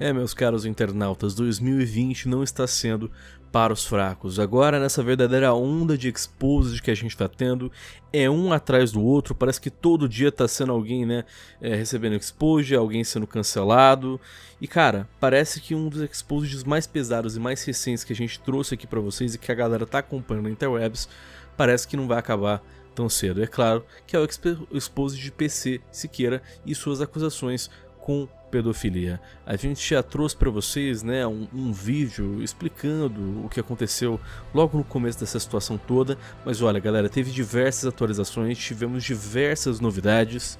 É, meus caros internautas, 2020 não está sendo para os fracos. Agora, nessa verdadeira onda de exposes que a gente está tendo, é um atrás do outro, parece que todo dia está sendo alguém, né, é, recebendo expose, alguém sendo cancelado. E, cara, parece que um dos exposes mais pesados e mais recentes que a gente trouxe aqui para vocês e que a galera está acompanhando na interwebs, parece que não vai acabar tão cedo. É claro que é o expose de PC Siqueira e suas acusações com pedofilia. A gente já trouxe para vocês né, um, um, vídeo explicando o que aconteceu logo no começo dessa situação toda, mas olha galera, teve diversas atualizações, tivemos diversas novidades,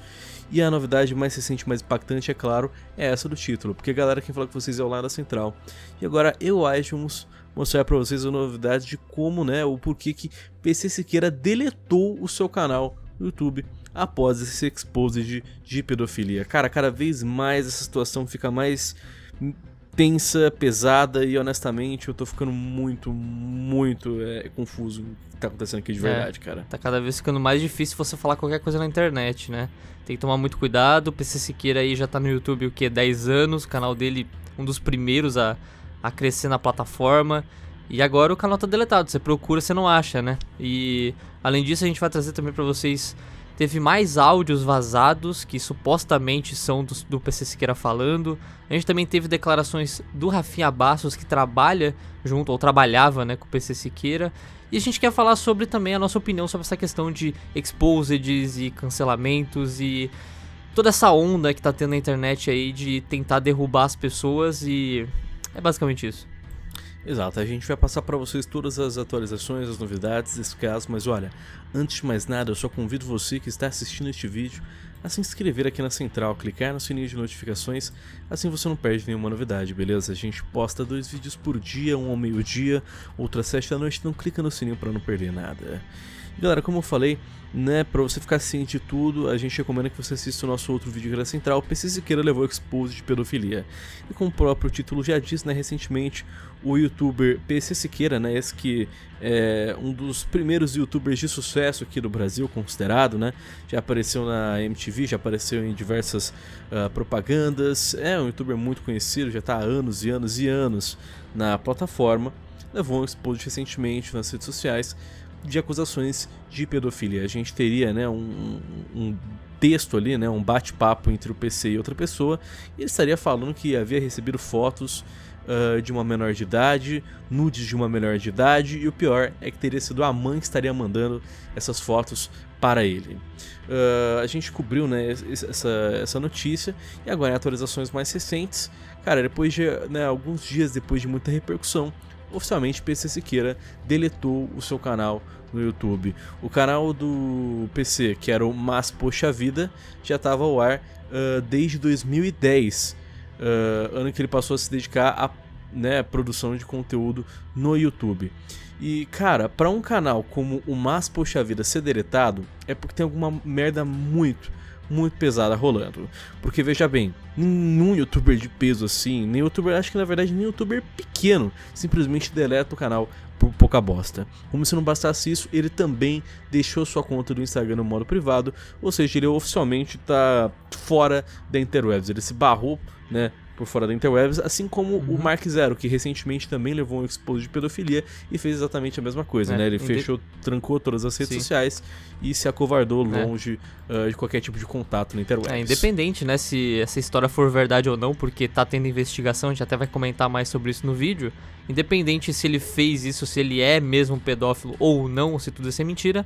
e a novidade mais recente, mais impactante, é claro, é essa do título, porque galera, quem fala com vocês é o Lara Central. E agora eu, iTunes, mostrar para vocês a novidade de como, né, o porquê que PC Siqueira deletou o seu canal YouTube após esse expose de, de pedofilia. Cara, cada vez mais essa situação fica mais tensa, pesada e honestamente eu tô ficando muito, muito é, confuso o que tá acontecendo aqui de é, verdade, é, cara. Tá cada vez ficando mais difícil você falar qualquer coisa na internet, né? Tem que tomar muito cuidado. O PC Siqueira aí já tá no YouTube o quê? 10 anos, o canal dele um dos primeiros a, a crescer na plataforma. E agora o canal tá deletado, você procura, você não acha, né? E além disso, a gente vai trazer também para vocês. Teve mais áudios vazados que supostamente são do, do PC Siqueira falando. A gente também teve declarações do Rafinha Bastos, que trabalha junto, ou trabalhava né, com o PC Siqueira. E a gente quer falar sobre também a nossa opinião sobre essa questão de exposeds e cancelamentos e toda essa onda que tá tendo na internet aí de tentar derrubar as pessoas e é basicamente isso. Exato, a gente vai passar para vocês todas as atualizações, as novidades desse caso, mas olha, antes de mais nada, eu só convido você que está assistindo este vídeo a se inscrever aqui na central, clicar no sininho de notificações, assim você não perde nenhuma novidade, beleza? A gente posta dois vídeos por dia, um ao meio-dia, outro às sete da noite, então clica no sininho para não perder nada. Galera, como eu falei, né, pra você ficar ciente de tudo, a gente recomenda que você assista o nosso outro vídeo da Central, PC Siqueira levou expose de pedofilia. E como o próprio título já diz, né, recentemente, o youtuber PC Siqueira, né, esse que é um dos primeiros youtubers de sucesso aqui do Brasil, considerado, né, já apareceu na MTV, já apareceu em diversas uh, propagandas, é um youtuber muito conhecido, já tá há anos e anos e anos na plataforma, levou um expose recentemente nas redes sociais de acusações de pedofilia. A gente teria né, um, um texto ali, né, um bate-papo entre o PC e outra pessoa, e ele estaria falando que havia recebido fotos uh, de uma menor de idade, nudes de uma menor de idade, e o pior é que teria sido a mãe que estaria mandando essas fotos para ele. Uh, a gente cobriu né, essa, essa notícia e agora em atualizações mais recentes, cara, depois de né, alguns dias depois de muita repercussão, oficialmente PC Siqueira deletou o seu canal no YouTube. O canal do PC, que era o Mas Poxa Vida, já estava ao ar uh, desde 2010, uh, ah, ano que ele passou a se dedicar à né, produção de conteúdo no YouTube. E, cara, para um canal como o Mas Poxa Vida ser deletado, é porque tem alguma merda muito, muito pesada rolando. Porque veja bem, nenhum youtuber de peso assim, nem youtuber, acho que na verdade nem youtuber pequeno, simplesmente deleta o canal por pouca bosta. Como se não bastasse isso, ele também deixou sua conta do Instagram no modo privado, ou seja, ele oficialmente está fora da interwebs, ele se barrou, né, por fora da interwebs, assim como uhum. o Mark Zero, que recentemente também levou um expose de pedofilia e fez exatamente a mesma coisa, é, né? Ele fechou, trancou todas as redes Sim. sociais e se acovardou é. longe é. uh, de qualquer tipo de contato na interwebs. É independente, né, se essa história for verdade ou não, porque tá tendo investigação, a gente até vai comentar mais sobre isso no vídeo. Independente se ele fez isso, se ele é mesmo um pedófilo ou não, se tudo isso é mentira,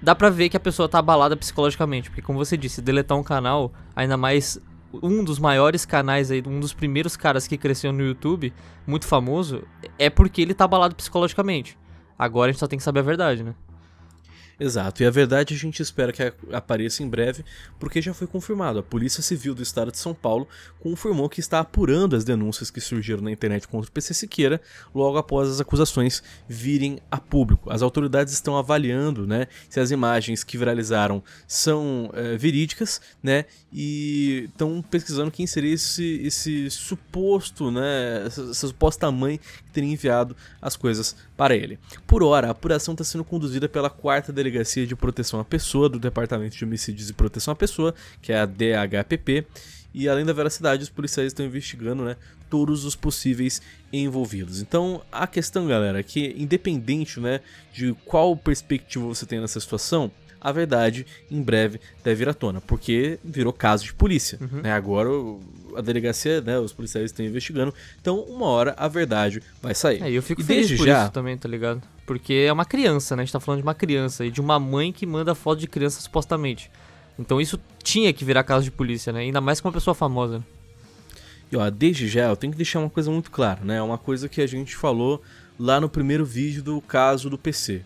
dá pra ver que a pessoa tá abalada psicologicamente. Porque, como você disse, deletar um canal, ainda mais um dos maiores canais aí, um dos primeiros caras que cresceu no YouTube, muito famoso, é porque ele tá abalado psicologicamente. Agora a gente só tem que saber a verdade, né? Exato, e a verdade a gente espera que apareça em breve, porque já foi confirmado. A Polícia Civil do Estado de São Paulo confirmou que está apurando as denúncias que surgiram na internet contra o PC Siqueira logo após as acusações virem a público. As autoridades estão avaliando né, se as imagens que viralizaram são é, verídicas né, e estão pesquisando quem seria esse, esse suposto, né, essa, essa suposta mãe que teria enviado as coisas para ele. Por hora, a apuração está sendo conduzida pela 4 Delegacia de Proteção à Pessoa do Departamento de Homicídios e Proteção à Pessoa, que é a DHPP, e além da veracidade, os policiais estão investigando né, todos os possíveis envolvidos. Então, a questão, galera, é que independente né, de qual perspectiva você tem nessa situação, a verdade em breve deve vir à tona, porque virou caso de polícia. Uhum. Né? Agora a delegacia, né, os policiais estão investigando, então uma hora a verdade vai sair. É, eu fico e feliz por já... isso também, tá ligado? Porque é uma criança, né? A gente tá falando de uma criança e de uma mãe que manda foto de criança supostamente. Então isso tinha que virar caso de polícia, né? Ainda mais com uma pessoa famosa. Né? E ó, desde já eu tenho que deixar uma coisa muito clara, né? Uma coisa que a gente falou lá no primeiro vídeo do caso do PC.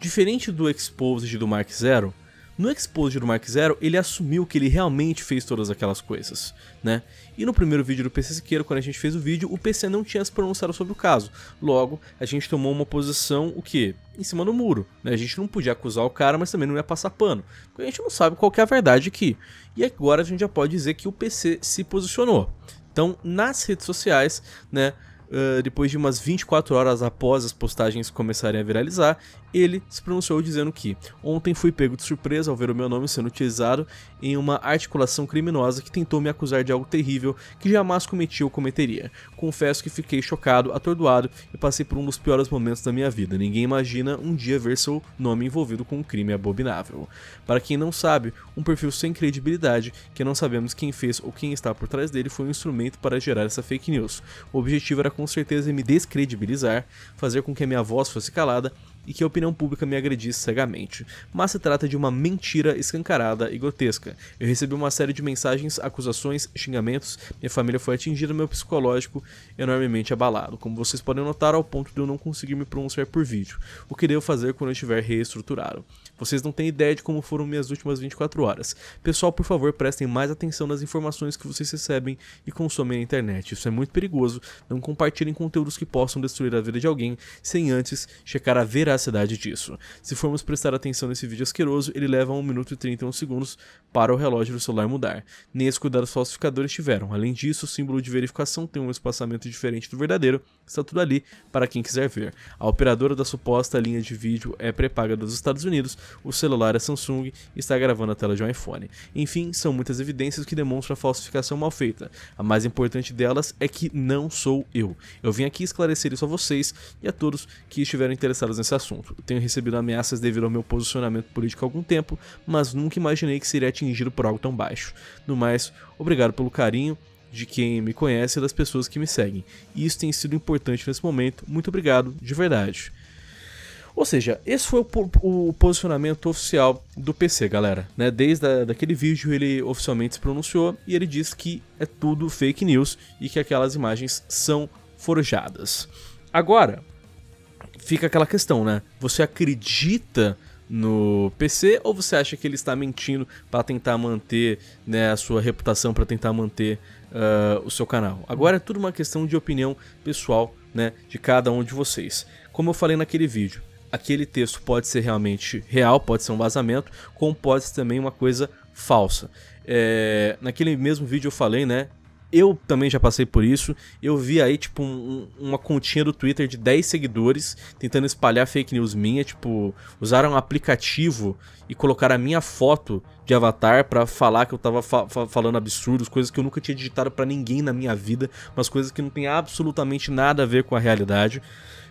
Diferente do Exposed do Mark Zero, no Exposed do Mark Zero ele assumiu que ele realmente fez todas aquelas coisas, né? E no primeiro vídeo do PC Siqueira, quando a gente fez o vídeo, o PC não tinha se pronunciado sobre o caso. Logo, a gente tomou uma posição, o quê? Em cima do muro, né? A gente não podia acusar o cara, mas também não ia passar pano. Porque a gente não sabe qual é a verdade aqui. E agora a gente já pode dizer que o PC se posicionou. Então, nas redes sociais, né, uh, depois de umas 24 horas após as postagens começarem a viralizar, ele se pronunciou dizendo que ontem fui pego de surpresa ao ver o meu nome sendo utilizado em uma articulação criminosa que tentou me acusar de algo terrível que jamais cometi ou cometeria. Confesso que fiquei chocado, atordoado e passei por um dos piores momentos da minha vida. Ninguém imagina um dia ver seu nome envolvido com um crime abominável. Para quem não sabe, um perfil sem credibilidade, que não sabemos quem fez ou quem está por trás dele, foi um instrumento para gerar essa fake news. O objetivo era com certeza me descredibilizar, fazer com que a minha voz fosse calada e que a opinião pública me agredisse cegamente, mas se trata de uma mentira escancarada e grotesca. Eu recebi uma série de mensagens, acusações, xingamentos, minha família foi atingida, meu psicológico enormemente abalado, como vocês podem notar, ao ponto de eu não conseguir me pronunciar por vídeo, o que devo fazer quando eu estiver reestruturado. Vocês não têm ideia de como foram minhas últimas 24 horas. Pessoal, por favor, prestem mais atenção nas informações que vocês recebem e consomem na internet. Isso é muito perigoso. Não compartilhem conteúdos que possam destruir a vida de alguém sem antes checar a veracidade veracidade disso. Se formos prestar atenção nesse vídeo asqueroso, ele leva 1 minuto e 31 segundos para o relógio do celular mudar. Nem esses cuidados falsificadores tiveram. Além disso, o símbolo de verificação tem um espaçamento diferente do verdadeiro, está tudo ali para quem quiser ver. A operadora da suposta linha de vídeo é pré-paga dos Estados Unidos, o celular é Samsung e está gravando a tela de um iPhone. Enfim, são muitas evidências que demonstram a falsificação mal feita. A mais importante delas é que não sou eu. Eu vim aqui esclarecer isso a vocês e a todos que estiverem interessados nessa assunto. Eu tenho recebido ameaças devido ao meu posicionamento político há algum tempo, mas nunca imaginei que seria atingido por algo tão baixo. No mais, obrigado pelo carinho de quem me conhece e das pessoas que me seguem. Isso tem sido importante nesse momento. Muito obrigado, de verdade. Ou seja, esse foi o, o, posicionamento oficial do PC, galera. Né? Desde a, daquele vídeo ele oficialmente se pronunciou e ele disse que é tudo fake news e que aquelas imagens são forjadas. Agora, fica aquela questão, né? Você acredita no PC ou você acha que ele está mentindo para tentar manter né, a sua reputação, para tentar manter uh, o seu canal? Agora é tudo uma questão de opinião pessoal né, de cada um de vocês. Como eu falei naquele vídeo, aquele texto pode ser realmente real, pode ser um vazamento, como pode ser também uma coisa falsa. É, naquele mesmo vídeo eu falei, né? Eu também já passei por isso. Eu vi aí, tipo, um, uma continha do Twitter de 10 seguidores tentando espalhar fake news minha. Tipo, usaram um aplicativo e colocaram a minha foto de avatar para falar que eu tava fa falando absurdos, coisas que eu nunca tinha digitado para ninguém na minha vida, mas coisas que não tem absolutamente nada a ver com a realidade.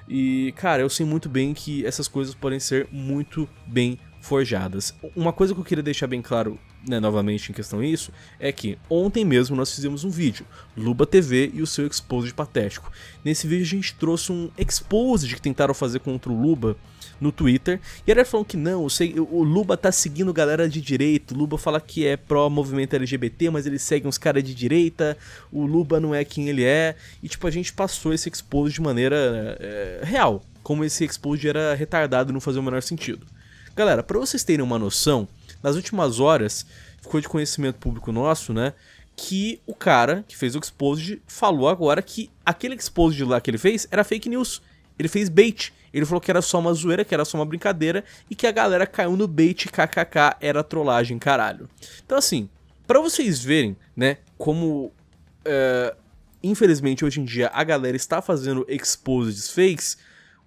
E, cara, eu sei muito bem que essas coisas podem ser muito bem forjadas. Uma coisa que eu queria deixar bem claro né, novamente em questão isso, é que ontem mesmo nós fizemos um vídeo, Luba TV e o seu exposed patético. Nesse vídeo a gente trouxe um exposed que tentaram fazer contra o Luba no Twitter, e era falando que não, sei, o Luba tá seguindo galera de direita, o Luba fala que é pró-movimento LGBT, mas ele segue uns caras de direita, o Luba não é quem ele é, e tipo, a gente passou esse exposed de maneira é, real, como esse exposed era retardado e não fazia o menor sentido. Galera, para vocês terem uma noção, nas últimas horas, ficou de conhecimento público nosso, né? Que o cara que fez o exposed falou agora que aquele exposed lá que ele fez era fake news. Ele fez bait. Ele falou que era só uma zoeira, que era só uma brincadeira e que a galera caiu no bait, kkk, era trollagem, caralho. Então, assim, para vocês verem, né, como. É, infelizmente, hoje em dia, a galera está fazendo exposed fakes.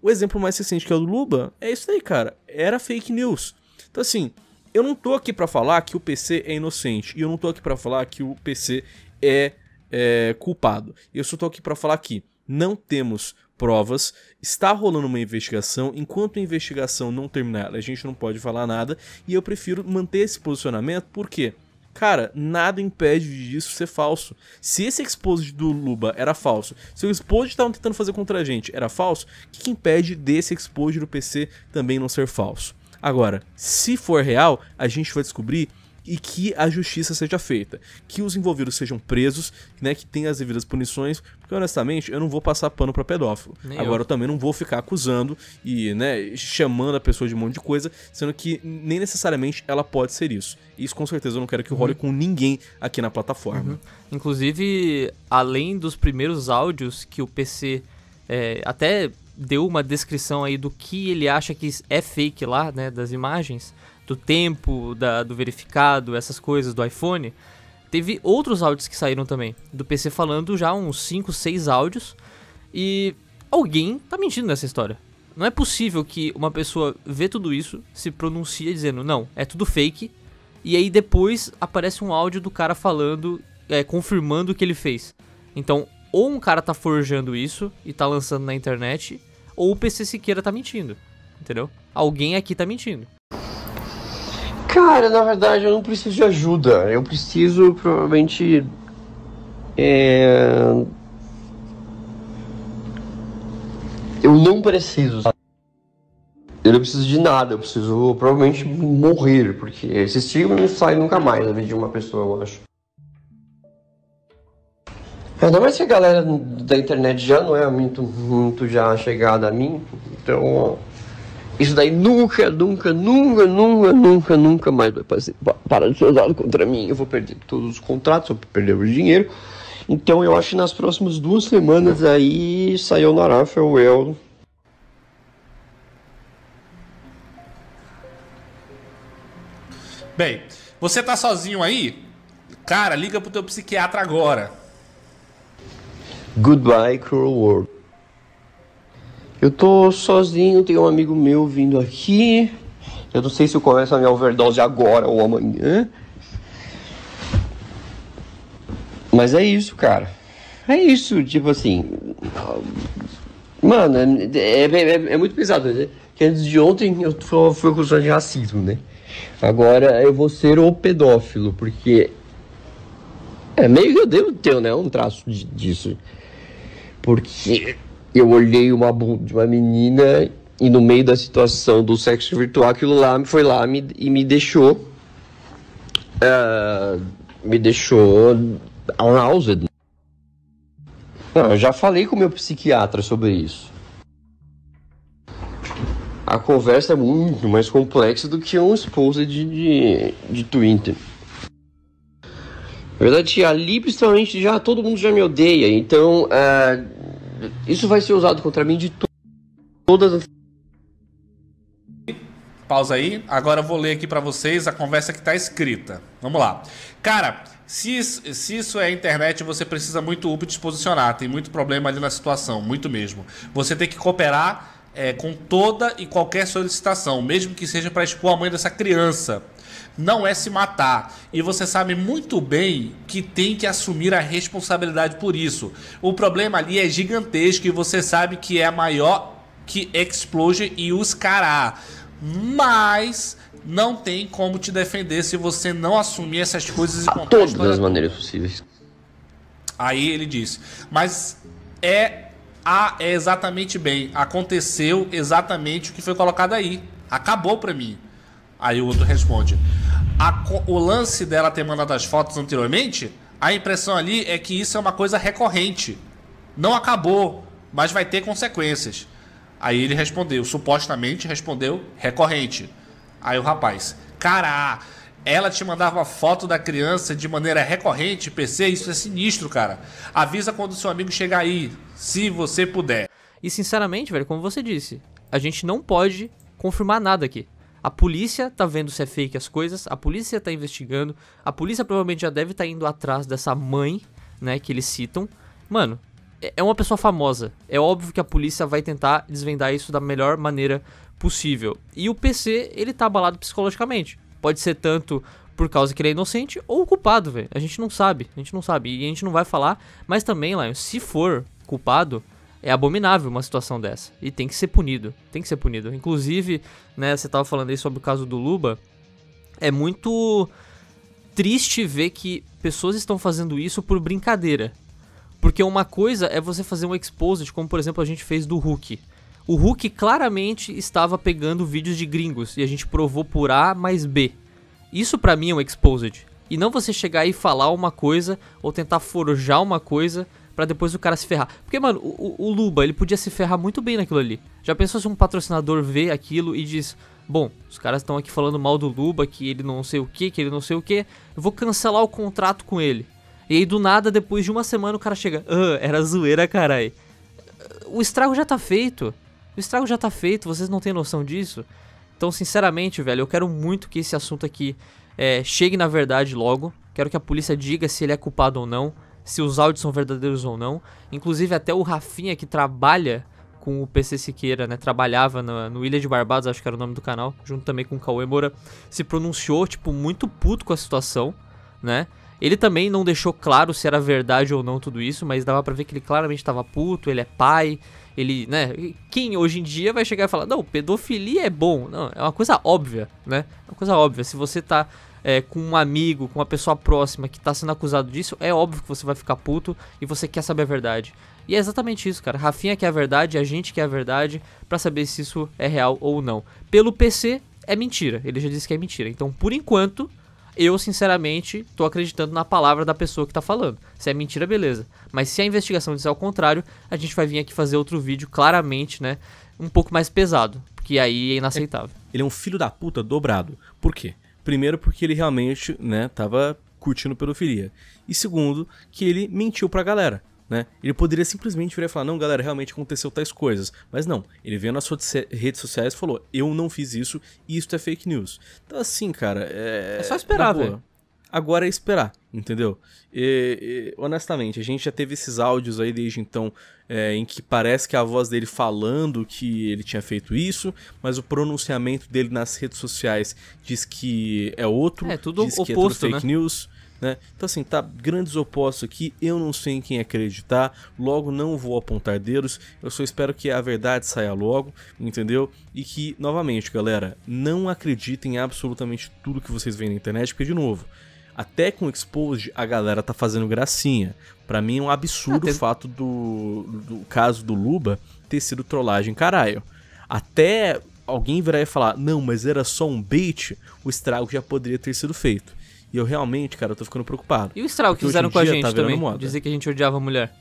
O exemplo mais recente que é o do Luba é isso aí, cara. Era fake news. Então, assim, eu não tô aqui para falar que o PC é inocente. E eu não tô aqui para falar que o PC é, é culpado. Eu só tô aqui para falar que não temos provas, está rolando uma investigação, enquanto a investigação não terminar, a gente não pode falar nada, e eu prefiro manter esse posicionamento, porque, cara, nada impede disso ser falso. Se esse expose do Luba era falso, se o expose estavam tentando fazer contra a gente era falso, o que, que impede desse expose do PC também não ser falso? Agora, se for real, a gente vai descobrir e que a justiça seja feita, que os envolvidos sejam presos, né, que tenham as devidas punições, porque honestamente eu não vou passar pano para pedófilo. Nem Agora eu. eu. também não vou ficar acusando e, né, chamando a pessoa de um monte de coisa, sendo que nem necessariamente ela pode ser isso. Isso com certeza eu não quero que role uhum. com ninguém aqui na plataforma. Uhum. Inclusive, além dos primeiros áudios que o PC é, até deu uma descrição aí do que ele acha que é fake lá, né, das imagens, do tempo, da, do verificado, essas coisas do iPhone. Teve outros áudios que saíram também, do PC falando já uns 5, 6 áudios, e alguém tá mentindo nessa história. Não é possível que uma pessoa vê tudo isso, se pronuncia dizendo, não, é tudo fake, e aí depois aparece um áudio do cara falando, é, confirmando o que ele fez. Então, ou um cara tá forjando isso e tá lançando na internet, ou o PC Siqueira tá mentindo. Entendeu? Alguém aqui tá mentindo. Cara, na verdade eu não preciso de ajuda. Eu preciso provavelmente. É... Eu não preciso. Eu não preciso de nada, eu preciso provavelmente morrer, porque esse estigma não sai nunca mais na vida de uma pessoa, eu acho. Ainda mais que a galera da internet já não é muito, muito já chegada a mim. Então, isso daí nunca, nunca, nunca, nunca, nunca, nunca mais vai fazer, parar de ser usado contra mim. Eu vou perder todos os contratos, eu vou perder o dinheiro. Então, eu acho que nas próximas duas semanas aí saiu na Rafael eu. Bem, você tá sozinho aí? Cara, liga pro teu psiquiatra agora Goodbye Cruel World. Eu tô sozinho, tem um amigo meu vindo aqui. Eu não sei se eu começo a minha overdose agora ou amanhã. Mas é isso, cara. É isso, tipo assim. Mano, é, é, é, é muito pesado. Né? Que antes de ontem eu fui acusado de racismo, né? Agora eu vou ser o pedófilo, porque. É meio que eu devo ter, né? Um traço de, disso porque eu olhei uma bunda de uma menina e no meio da situação do sexo virtual, aquilo lá foi lá me, e me deixou. Uh, me deixou unhoused. Não, eu já falei com meu psiquiatra sobre isso. A conversa é muito mais complexa do que um esposa de, de, de Twitter. Na verdade, ali principalmente já todo mundo já me odeia, então é, isso vai ser usado contra mim de to todas as. Pausa aí, agora eu vou ler aqui para vocês a conversa que está escrita. Vamos lá. Cara, se isso, se isso é internet, você precisa muito up te posicionar, tem muito problema ali na situação, muito mesmo. Você tem que cooperar é, com toda e qualquer solicitação, mesmo que seja para expor a mãe dessa criança não é se matar. E você sabe muito bem que tem que assumir a responsabilidade por isso. O problema ali é gigantesco e você sabe que é maior que Explosion e os Cará. Mas não tem como te defender se você não assumir essas coisas e contar todas as maneiras possíveis. Aí ele disse, mas é a é exatamente bem. Aconteceu exatamente o que foi colocado aí. Acabou para mim. Aí o outro responde: a, o lance dela ter mandado as fotos anteriormente, a impressão ali é que isso é uma coisa recorrente. Não acabou, mas vai ter consequências. Aí ele respondeu, supostamente respondeu recorrente. Aí o rapaz, cara, ela te mandava foto da criança de maneira recorrente, PC, isso é sinistro, cara. Avisa quando seu amigo chegar aí, se você puder. E sinceramente, velho, como você disse, a gente não pode confirmar nada aqui. A polícia tá vendo se é fake as coisas, a polícia tá investigando, a polícia provavelmente já deve estar tá indo atrás dessa mãe, né, que eles citam. Mano, é, é uma pessoa famosa. É óbvio que a polícia vai tentar desvendar isso da melhor maneira possível. E o PC, ele tá abalado psicologicamente. Pode ser tanto por causa que ele é inocente ou culpado, velho. A gente não sabe, a gente não sabe. E a gente não vai falar, mas também, lá, se for culpado, é abominável uma situação dessa. E tem que ser punido. Tem que ser punido. Inclusive, né, você estava falando aí sobre o caso do Luba. É muito triste ver que pessoas estão fazendo isso por brincadeira. Porque uma coisa é você fazer um exposit, como por exemplo a gente fez do Hulk. O Hulk claramente estava pegando vídeos de gringos e a gente provou por A mais B. Isso para mim é um exposed. E não você chegar e falar uma coisa ou tentar forjar uma coisa para depois o cara se ferrar. Porque, mano, o, o, Luba, ele podia se ferrar muito bem naquilo ali. Já pensou se um patrocinador vê aquilo e diz: Bom, os caras estão aqui falando mal do Luba, que ele não sei o que, que ele não sei o que, eu vou cancelar o contrato com ele. E aí, do nada, depois de uma semana, o cara chega: Ah, era zoeira, carai. O estrago já tá feito. O estrago já tá feito, vocês não têm noção disso. Então, sinceramente, velho, eu quero muito que esse assunto aqui é, chegue na verdade logo. Quero que a polícia diga se ele é culpado ou não se os áudios são verdadeiros ou não. Inclusive até o Rafinha que trabalha com o PC Siqueira, né? Trabalhava no, no, Ilha de Barbados, acho que era o nome do canal, junto também com o Cauê Moura, se pronunciou, tipo, muito puto com a situação, né? Ele também não deixou claro se era verdade ou não tudo isso, mas dava para ver que ele claramente estava puto, ele é pai, ele, né? Quem hoje em dia vai chegar e falar, não, pedofilia é bom? Não, é uma coisa óbvia, né? É uma coisa óbvia. Se você tá é, com um amigo, com uma pessoa próxima que tá sendo acusado disso, é óbvio que você vai ficar puto e você quer saber a verdade. E é exatamente isso, cara. Rafinha quer a verdade, a gente quer a verdade para saber se isso é real ou não. Pelo PC, é mentira. Ele já disse que é mentira. Então, por enquanto, eu sinceramente tô acreditando na palavra da pessoa que tá falando. Se é mentira, beleza. Mas se a investigação disser ao contrário, a gente vai vir aqui fazer outro vídeo claramente, né? Um pouco mais pesado. Porque aí é inaceitável. Ele é um filho da puta dobrado. Por quê? Primeiro, porque ele realmente, né, tava curtindo pedofilia. E segundo, que ele mentiu pra galera. Né? Ele poderia simplesmente virar e falar: Não, galera, realmente aconteceu tais coisas. Mas não, ele veio nas suas redes sociais e falou: Eu não fiz isso, isso é fake news. Então, assim, cara. É, é só esperar, velho. Agora é esperar. Entendeu? E, e, honestamente, a gente já teve esses áudios aí desde então, é, em que parece que a voz dele falando que ele tinha feito isso, mas o pronunciamento dele nas redes sociais diz que é outro, é tudo diz oposto, que é tudo fake né? news. Né? Então, assim, tá grandes opostos aqui, eu não sei em quem acreditar, logo não vou apontar dedos, eu só espero que a verdade saia logo, entendeu? E que, novamente, galera, não acreditem absolutamente tudo que vocês veem na internet, porque, de novo, até com o Exposed, a galera tá fazendo gracinha. Para mim é um absurdo ah, o fato do, do caso do Luba ter sido trollagem, caralho. Até alguém virar e falar, não, mas era só um bait, o estrago já poderia ter sido feito. E eu realmente, cara, eu tô ficando preocupado. E o estrago que fizeram com a tá gente tá também? Moda. Dizer que a gente odiava a mulher.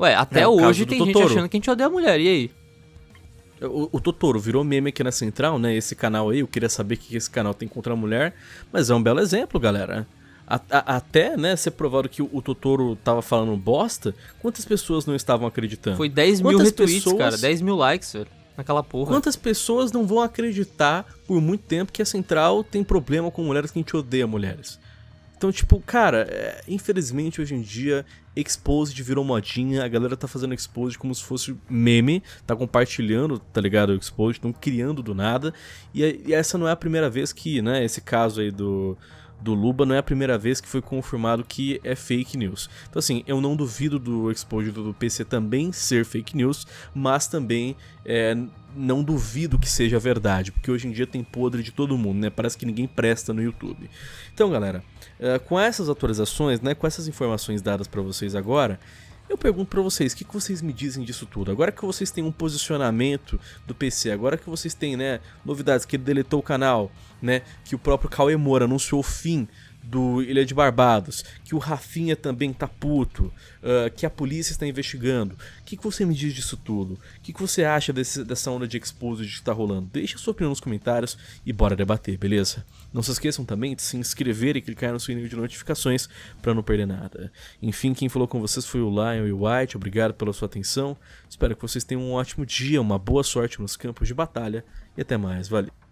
Ué, até é, hoje tem Totoro. gente achando que a gente odeia a mulher, e aí? O, o, Totoro virou meme aqui na Central, né? Esse canal aí, eu queria saber o que esse canal tem contra a mulher, mas é um belo exemplo, galera. A, a, até, né, ser provado que o, o, Totoro tava falando bosta, quantas pessoas não estavam acreditando? Foi 10 mil quantas retweets, pessoas... cara, 10 mil likes, velho, naquela porra. Quantas pessoas não vão acreditar por muito tempo que a Central tem problema com mulheres que a gente odeia mulheres? Então, tipo, cara, é, infelizmente hoje em dia, Exposed virou modinha, a galera tá fazendo Exposed como se fosse meme, tá compartilhando, tá ligado? Exposed, estão criando do nada. E, e, essa não é a primeira vez que, né, esse caso aí do do Luba, não é a primeira vez que foi confirmado que é fake news. Então assim, eu não duvido do exposure do PC também ser fake news, mas também é, não duvido que seja verdade, porque hoje em dia tem podre de todo mundo, né? Parece que ninguém presta no YouTube. Então, galera, é, com essas atualizações, né, com essas informações dadas para vocês agora, eu pergunto para vocês, o que, que vocês me dizem disso tudo? Agora que vocês têm um posicionamento do PC, agora que vocês têm, né, novidades, que ele deletou o canal, né, que o próprio Cauê Moura anunciou o fim do Ilha de Barbados, que o Rafinha também tá puto, uh, que a polícia está investigando. O que, que você me diz disso tudo? O que, que você acha desse, dessa onda de exposed que tá rolando? Deixa a sua opinião nos comentários e bora debater, beleza? Não se esqueçam também de se inscrever e clicar no sininho de notificações para não perder nada. Enfim, quem falou com vocês foi o Lion e o White, obrigado pela sua atenção. Espero que vocês tenham um ótimo dia, uma boa sorte nos campos de batalha e até mais, valeu!